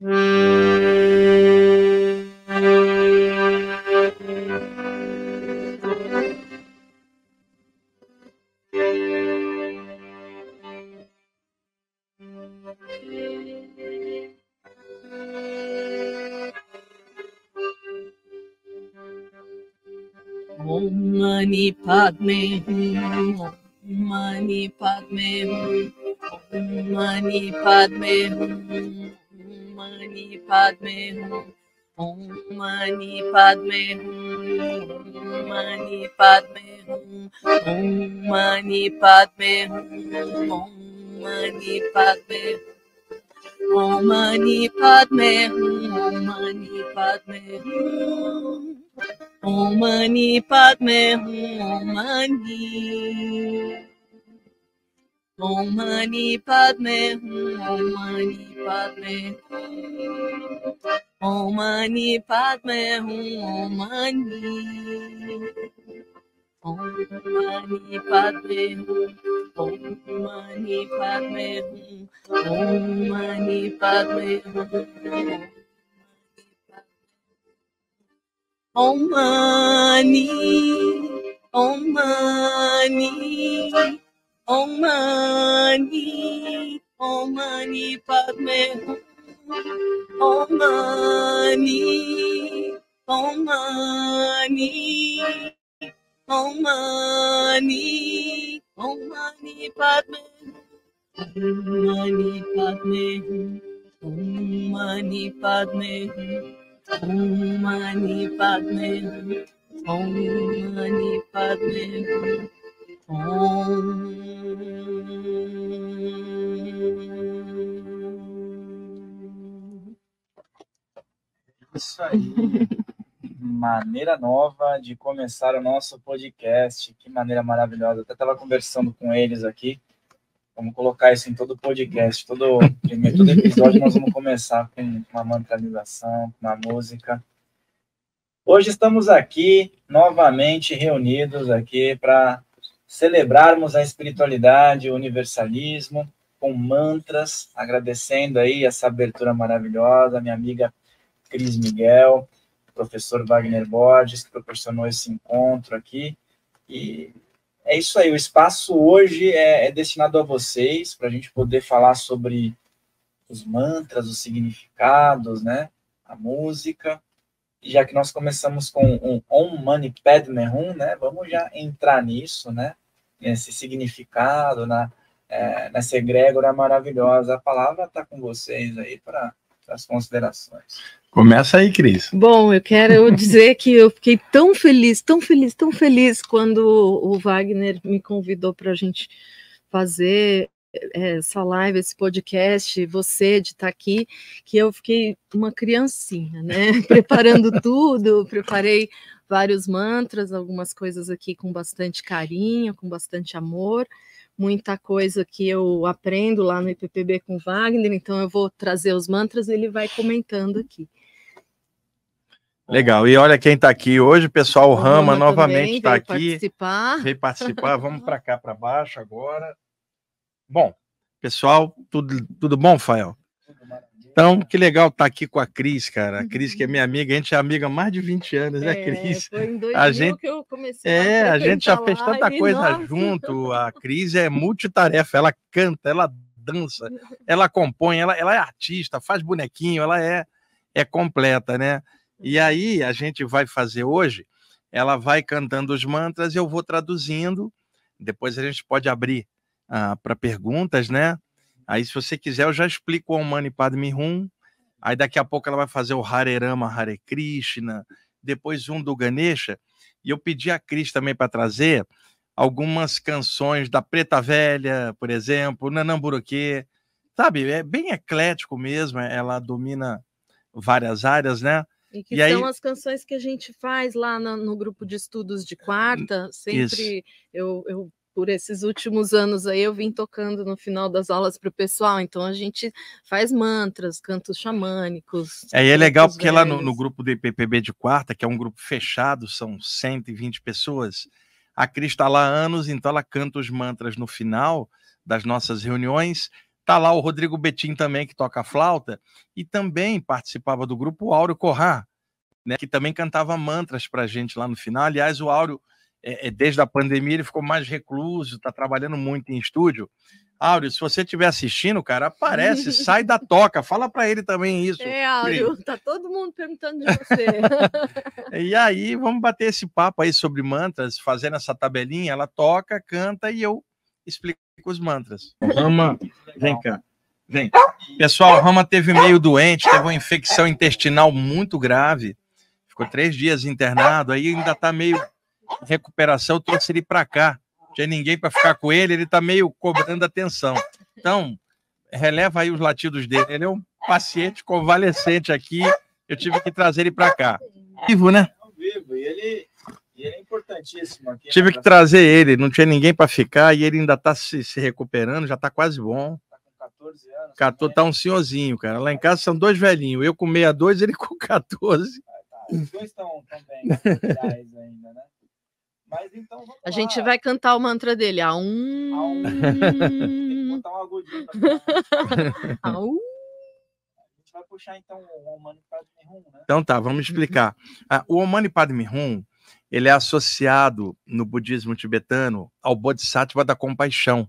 मणि पद में हूँ मणि पद में हूँ मणि हूँ मणि पद्मे हूँ ओम मणि पद्मे हूँ मणि पद्मे हूँ ओम मणि पद्मे हूँ ओम मणि पद्मे ओम मणि पद्मे हूँ ओम मणि पद्मे हूँ ओम मणि पद्मे हूँ ओम मणि ओम मणि पद्मे हूँ ओम मणि padme om mani padme hum om mani om mani padme hum om mani padme hum om mani padme hum om mani om mani om mani Om Mani Padme Om Mani Om Mani Om Mani Om Mani Padme Om Mani Padme Om Mani Padme Om Mani Padme Om Mani Padme Om Isso aí. maneira nova de começar o nosso podcast. Que maneira maravilhosa. até estava conversando com eles aqui. Vamos colocar isso em todo podcast, todo, todo episódio nós vamos começar com uma mantralização, com uma música. Hoje estamos aqui, novamente reunidos aqui para celebrarmos a espiritualidade, o universalismo, com mantras, agradecendo aí essa abertura maravilhosa, minha amiga Cris Miguel, professor Wagner Borges, que proporcionou esse encontro aqui. E é isso aí, o espaço hoje é, é destinado a vocês, para a gente poder falar sobre os mantras, os significados, né? A música. E já que nós começamos com um Om Mani Padme Hum, né? Vamos já entrar nisso, né? Nesse significado, na, é, nessa egrégora maravilhosa. A palavra está com vocês aí para as considerações. Começa aí, Cris. Bom, eu quero dizer que eu fiquei tão feliz, tão feliz, tão feliz quando o Wagner me convidou para a gente fazer é, essa live, esse podcast, você de estar tá aqui, que eu fiquei uma criancinha, né? Preparando tudo, preparei vários mantras, algumas coisas aqui com bastante carinho, com bastante amor, muita coisa que eu aprendo lá no IPPB com Wagner, então eu vou trazer os mantras e ele vai comentando aqui. Legal, e olha quem está aqui hoje, pessoal, o Rama, Rama novamente está aqui. Participar. Veio participar, vamos para cá, para baixo agora. Bom, pessoal, tudo, tudo bom, Fael? Então, que legal estar tá aqui com a Cris, cara. A Cris, que é uhum. minha amiga, a gente é amiga há mais de 20 anos, né, é, Cris? Foi em 2000 a gente, que eu comecei É, a, a gente já fez tanta coisa nossa. junto. A Cris é multitarefa, ela canta, ela dança, ela compõe, ela, ela é artista, faz bonequinho, ela é, é completa, né? E uhum. aí, a gente vai fazer hoje, ela vai cantando os mantras, eu vou traduzindo, depois a gente pode abrir ah, para perguntas, né? Aí, se você quiser, eu já explico o Mani Padme Hum. Aí, daqui a pouco, ela vai fazer o Hare Rama, Hare Krishna. Depois, um do Ganesha. E eu pedi a Cris também para trazer algumas canções da Preta Velha, por exemplo, Nanamburuquê. Sabe, é bem eclético mesmo. É, ela domina várias áreas, né? E que e são aí... as canções que a gente faz lá no, no grupo de estudos de quarta. Sempre eu, eu por esses últimos anos aí eu vim tocando no final das aulas para o pessoal, então a gente faz mantras, cantos xamânicos. É, e é legal porque velhos. lá no, no, grupo do IPPB de quarta, que é um grupo fechado, são 120 pessoas, a Cris está lá há anos, então ela canta os mantras no final das nossas reuniões. Tá lá o Rodrigo Betim também, que toca flauta, e também participava do grupo Áureo Corrá, né, que também cantava mantras para a gente lá no final. Aliás, o Áureo é, é, desde a pandemia ele ficou mais recluso, está trabalhando muito em estúdio. Áureo, se você estiver assistindo, cara, aparece, sai da toca, fala para ele também isso. É, Áureo, tá todo mundo perguntando de você. e aí, vamos bater esse papo aí sobre mantras, fazendo essa tabelinha, ela toca, canta e eu explico os mantras. Rama, vem cá. Vem. Ah! Pessoal, Rama teve meio doente, teve uma infecção intestinal muito grave, ficou três dias internado, aí ainda tá meio recuperação, trouxe ele para cá. Não tinha ninguém para ficar com ele, ele está meio cobrando atenção. Então, releva aí os latidos dele. Ele é um paciente convalescente aqui, eu tive que trazer ele para cá. Vivo, né? Vivo, e ele, e ele é importantíssimo aqui. Tive né, que trazer ele, não tinha ninguém para ficar e ele ainda está se, se recuperando, já está quase bom. 14 tá anos. tá um senhorzinho, cara. Lá em casa são dois velhinhos. Eu com 62, ele com 14. Ah, tá. Os dois estão bem ainda, né? Mas então vamos A lá. gente vai cantar o mantra dele. A um. A um. Tem que botar A A gente vai puxar então o Omani né? Então tá, vamos explicar. Ah, o Omani Padme Hum, ele é associado no budismo tibetano ao Bodhisattva da compaixão,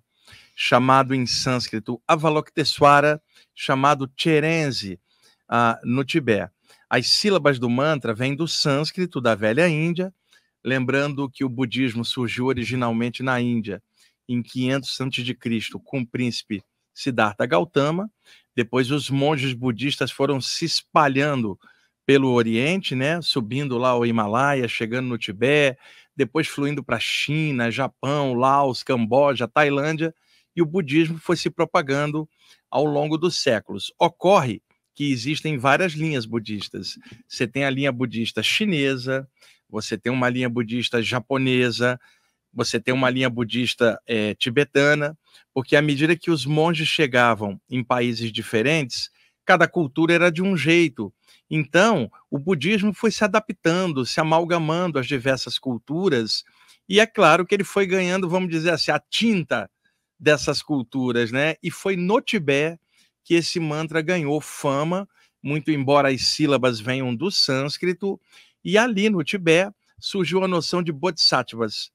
chamado em sânscrito Avalokiteshvara, chamado Cherenzi uh, no Tibete. As sílabas do mantra vêm do sânscrito da velha Índia Lembrando que o budismo surgiu originalmente na Índia, em 500 a.C., com o príncipe Siddhartha Gautama. Depois, os monges budistas foram se espalhando pelo Oriente, né? Subindo lá o Himalaia, chegando no Tibete, depois fluindo para China, Japão, Laos, Camboja, Tailândia, e o budismo foi se propagando ao longo dos séculos. Ocorre que existem várias linhas budistas. Você tem a linha budista chinesa, você tem uma linha budista japonesa, você tem uma linha budista é, tibetana, porque à medida que os monges chegavam em países diferentes, cada cultura era de um jeito. Então, o budismo foi se adaptando, se amalgamando às diversas culturas, e é claro que ele foi ganhando, vamos dizer assim, a tinta dessas culturas, né? E foi no Tibete que esse mantra ganhou fama, muito embora as sílabas venham do sânscrito, e ali no Tibete surgiu a noção de bodhisattvas,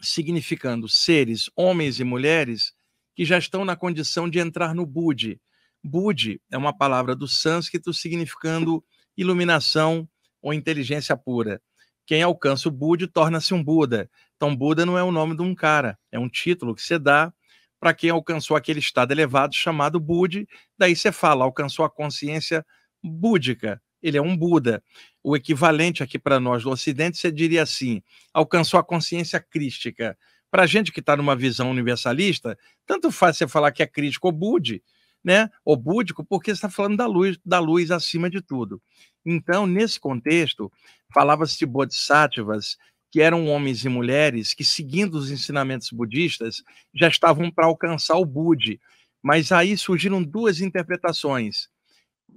significando seres, homens e mulheres, que já estão na condição de entrar no Budi. Budi é uma palavra do sânscrito significando iluminação ou inteligência pura. Quem alcança o Budi torna-se um Buda. Então, Buda não é o nome de um cara, é um título que você dá para quem alcançou aquele estado elevado chamado Budi. Daí você fala, alcançou a consciência búdica ele é um Buda. O equivalente aqui para nós do Ocidente, você diria assim: alcançou a consciência crística. Para a gente que está numa visão universalista, tanto faz você falar que é crítico ou bude, né? Ou búdico, porque está falando da luz, da luz acima de tudo. Então, nesse contexto, falava-se de bodhisattvas, que eram homens e mulheres que, seguindo os ensinamentos budistas, já estavam para alcançar o Budi. Mas aí surgiram duas interpretações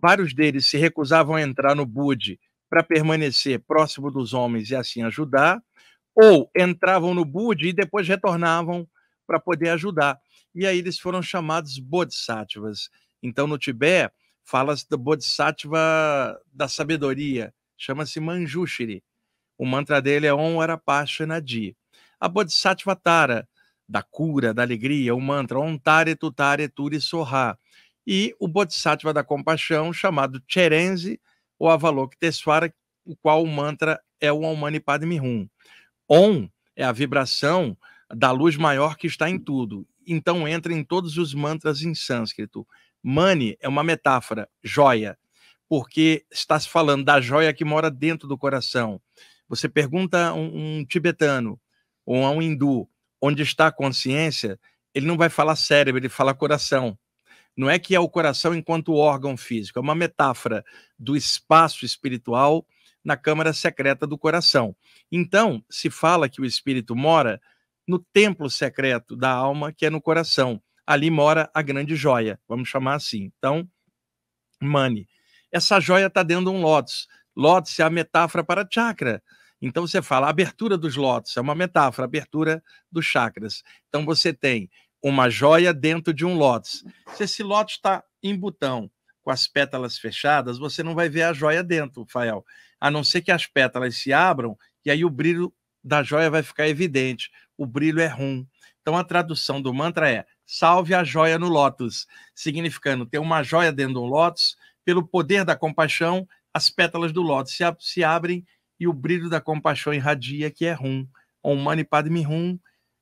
Vários deles se recusavam a entrar no Bud para permanecer próximo dos homens e assim ajudar, ou entravam no Bud e depois retornavam para poder ajudar. E aí eles foram chamados bodhisattvas. Então, no Tibete, fala-se do bodhisattva da sabedoria, chama-se Manjushri. O mantra dele é Om Arapashanadi. A bodhisattva Tara, da cura, da alegria, o mantra Om Tare Tutare Turi Soha e o Bodhisattva da compaixão, chamado Cherenzi ou Avalokiteshvara, o qual o mantra é o Om Mani Padme Hum. Om é a vibração da luz maior que está em tudo. Então entra em todos os mantras em sânscrito. Mani é uma metáfora, joia, porque está se falando da joia que mora dentro do coração. Você pergunta a um, um tibetano ou a um hindu onde está a consciência, ele não vai falar cérebro, ele fala coração. Não é que é o coração enquanto órgão físico, é uma metáfora do espaço espiritual na câmara secreta do coração. Então, se fala que o espírito mora no templo secreto da alma, que é no coração. Ali mora a grande joia, vamos chamar assim. Então, Mani, essa joia está dentro de um lótus. Lótus é a metáfora para chakra. Então você fala abertura dos lótus, é uma metáfora, abertura dos chakras. Então você tem uma joia dentro de um lótus. Se esse lótus está em botão, com as pétalas fechadas, você não vai ver a joia dentro, Fael. A não ser que as pétalas se abram e aí o brilho da joia vai ficar evidente. O brilho é rum. Então a tradução do mantra é: salve a joia no lótus, significando ter uma joia dentro do lótus, pelo poder da compaixão, as pétalas do lótus se, ab se abrem e o brilho da compaixão irradia, que é rum. Om Mani Padme Hum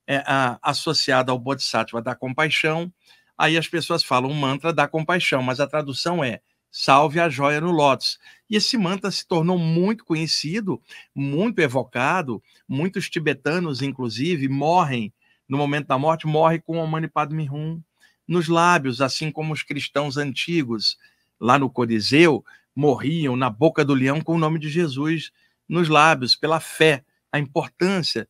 é, a, associada ao Bodhisattva da compaixão. Aí as pessoas falam mantra da compaixão, mas a tradução é salve a joia no lótus. E esse mantra se tornou muito conhecido, muito evocado, muitos tibetanos, inclusive, morrem no momento da morte, morrem com o Mani Hum nos lábios, assim como os cristãos antigos lá no Coliseu morriam na boca do leão com o nome de Jesus nos lábios, pela fé, a importância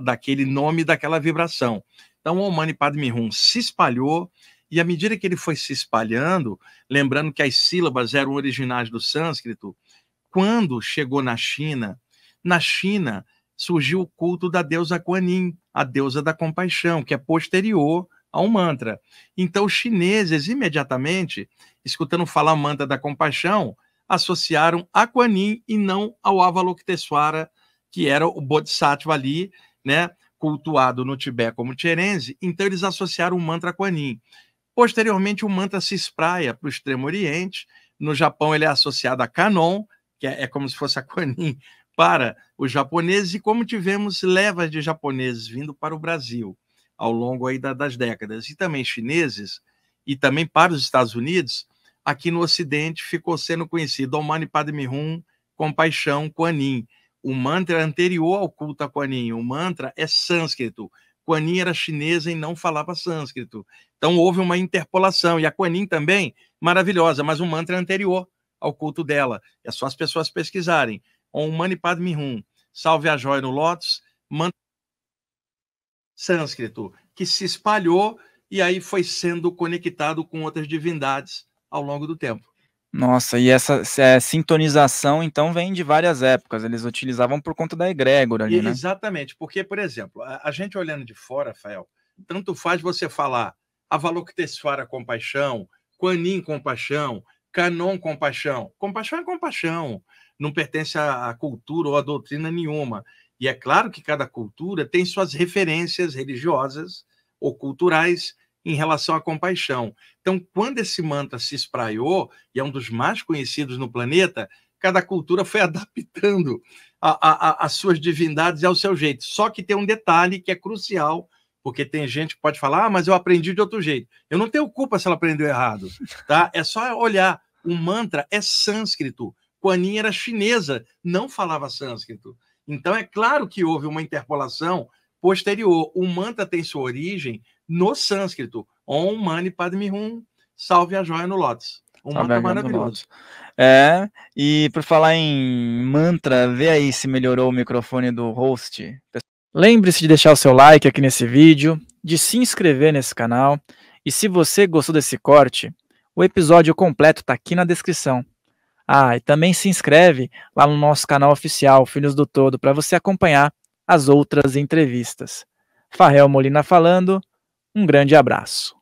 daquele nome, daquela vibração. Então, o Omani Padme Hum se espalhou, e à medida que ele foi se espalhando, lembrando que as sílabas eram originais do sânscrito, quando chegou na China, na China surgiu o culto da deusa Kuan Yin, a deusa da compaixão, que é posterior ao mantra. Então, os chineses, imediatamente, escutando falar mantra da compaixão, associaram a Kuan Yin e não ao Avalokitesvara, que era o Bodhisattva ali, né? Cultuado no Tibete como Cherenzi, então eles associaram o mantra com Anin. Posteriormente, o mantra se espraia para o Extremo Oriente. No Japão, ele é associado a Kanon, que é, é como se fosse a Quanin para os japoneses, e como tivemos levas de japoneses vindo para o Brasil ao longo aí da, das décadas, e também chineses, e também para os Estados Unidos, aqui no Ocidente ficou sendo conhecido Omani Padme Hum, Compaixão, Kuan Yin o mantra anterior ao culto a Kuan Yin. O mantra é sânscrito. Kuan Yin era chinesa e não falava sânscrito. Então houve uma interpolação. E a Kuan Yin também, maravilhosa, mas o mantra é anterior ao culto dela. É só as pessoas pesquisarem. Om Mani Padme Hum, salve a joia no Lotus, mantra sânscrito, que se espalhou e aí foi sendo conectado com outras divindades ao longo do tempo. Nossa, e essa é, sintonização, então, vem de várias épocas. Eles utilizavam por conta da egrégora ali, e, né? Exatamente, porque, por exemplo, a, a, gente olhando de fora, Rafael, tanto faz você falar Avalokitesvara compaixão, Quanin compaixão, Canon compaixão. Compaixão é compaixão, não pertence à cultura ou à doutrina nenhuma. E é claro que cada cultura tem suas referências religiosas ou culturais em relação à compaixão. Então, quando esse mantra se espraiou, e é um dos mais conhecidos no planeta, cada cultura foi adaptando as suas divindades ao seu jeito. Só que tem um detalhe que é crucial, porque tem gente que pode falar, ah, mas eu aprendi de outro jeito. Eu não tenho culpa se ela aprendeu errado, tá? É só olhar. O mantra é sânscrito. Quanin era chinesa, não falava sânscrito. Então, é claro que houve uma interpolação posterior. O mantra tem sua origem no sânscrito. Om Mani Padme Hum, salve a joia no lótus. Um salve mantra maravilhoso. É, e por falar em mantra, vê aí se melhorou o microfone do host. Lembre-se de deixar o seu like aqui nesse vídeo, de se inscrever nesse canal, e se você gostou desse corte, o episódio completo está aqui na descrição. Ah, e também se inscreve lá no nosso canal oficial Filhos do Todo para você acompanhar as outras entrevistas. Farrell Molina falando, um grande abraço.